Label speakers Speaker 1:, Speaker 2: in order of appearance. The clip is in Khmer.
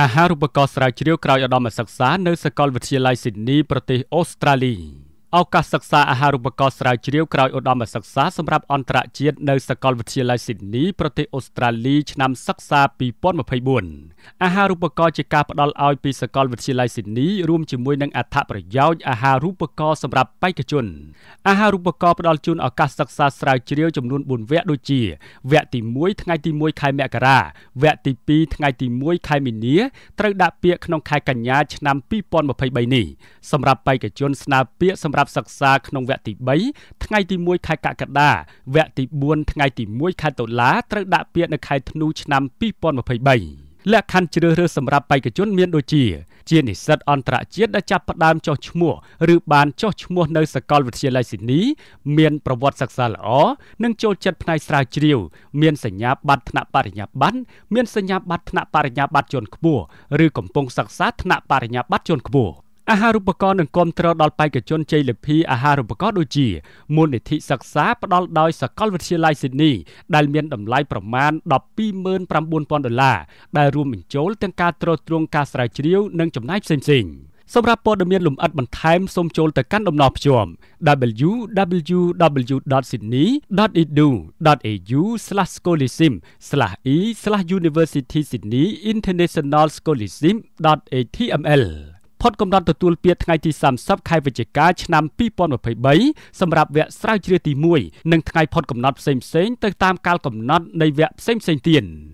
Speaker 1: អាហារូបករណ៍ស្រាវជ្រាវក្រោយឧត្តមសិក្សានៅសាកលវិទ្យាល័យស៊ីដនីប្រទេសអូស្ត្រាលី។ឱកាសសិក្សាអាហារូបករណ៍ស្រាវជ្រាវក្រោយឧត្តមសិក្សាសម្រាប់អន្តរជាតិនៅសាកលវិទ្យាល័យស៊ីដនីប្រទេសអូស្ត្រាលីឆ្នាំសិក្សា2024អាហារូបករណ៍ជាការផ្តល់ឲ្យពីសាកលវិទ្យាល័យស៊ីដនីរួមជាមួយនឹងអត្ថប្រយោជន៍អាហារូបករណ៍សម្រាប់បេក្ខជនអាហារូបករណ៍ផ្តល់ជូនឱកាសសិក្សាស្រាវជ្រាវចំនួន4វគ្គដូចជាវគ្គទី1ថ្ងៃទី1ខែមករាវគ្គទី2ថ្ងៃទី1ខែមីនាត្រូវដាក់ពាក្យក្នុងខែកញ្ញាឆ្នាំ2023នេះសម្រាប់បេក្ខជនស្នើពាក្យសម្រាប់ប់សិក្សាក្នុងវគ្គទី3ថ្ងៃទី1ខែកក្កដាវគ្គទី4ថ្ងៃទី1ខែតុលា ត្រូវដាក់ពាក្យនៅខែធ្នូឆ្នាំ2023លក្ខខណ្ឌជ្រើសរើសសម្រាប់បេក្ខជនមានដូចជាជានិស្សិតអន្តរជាតិដែលចាប់ផ្ដើមចុះឈ្មោះឬបានចុះឈ្មោះនៅសាកលវិទ្យាល័យស៊ីដនីមានប្រវត្តិសិក្សាល្អនិងចូលចិត្តផ្នែកស្រាវជ្រាវមានសញ្ញាបត្រថ្នាក់បរិញ្ញាបត្រមានសញ្ញាបត្រថ្នាក់បរិញ្ញាបត្រជាន់ខ្ពស់ឬកំពុងសិក្សាថ្នាក់បរិញ្ញាបត្រជាន់ខ្ពស់អាហារូបករណ៍នឹងគាំទ្រដល់បេក្ខជនជ័យលាភីអាហារូបករណ៍ដូចជាមូលនិធិសិក្សាផ្ដល់ដោយសាកលវិទ្យាល័យស៊ីដនីដែលមានតម្លៃប្រមាណ129,000ដុល្លារដែលរួមបញ្ចូលទាំងការត្រួតត្រងការស្រាវជ្រាវនិងចំណាយផ្សេងៗសម្រាប់ព័ត៌មានលម្អិតបន្ថែមសូមចូលទៅកាន់ដំណោះភ្ជាប់ www.sydney.edu.au/ scholism/e/university sydney international scholism.html ផុតកំណត់ទទួលពាក្យថ្ងៃទី30ខែវិច្ឆិកាឆ្នាំ2023សម្រាប់វគ្គស្រាវជ្រាវទី1និងថ្ងៃផុតកំណត់ផ្សេងៗទៅតាមកាលកំណត់នៃវគ្គផ្សេងៗទៀត។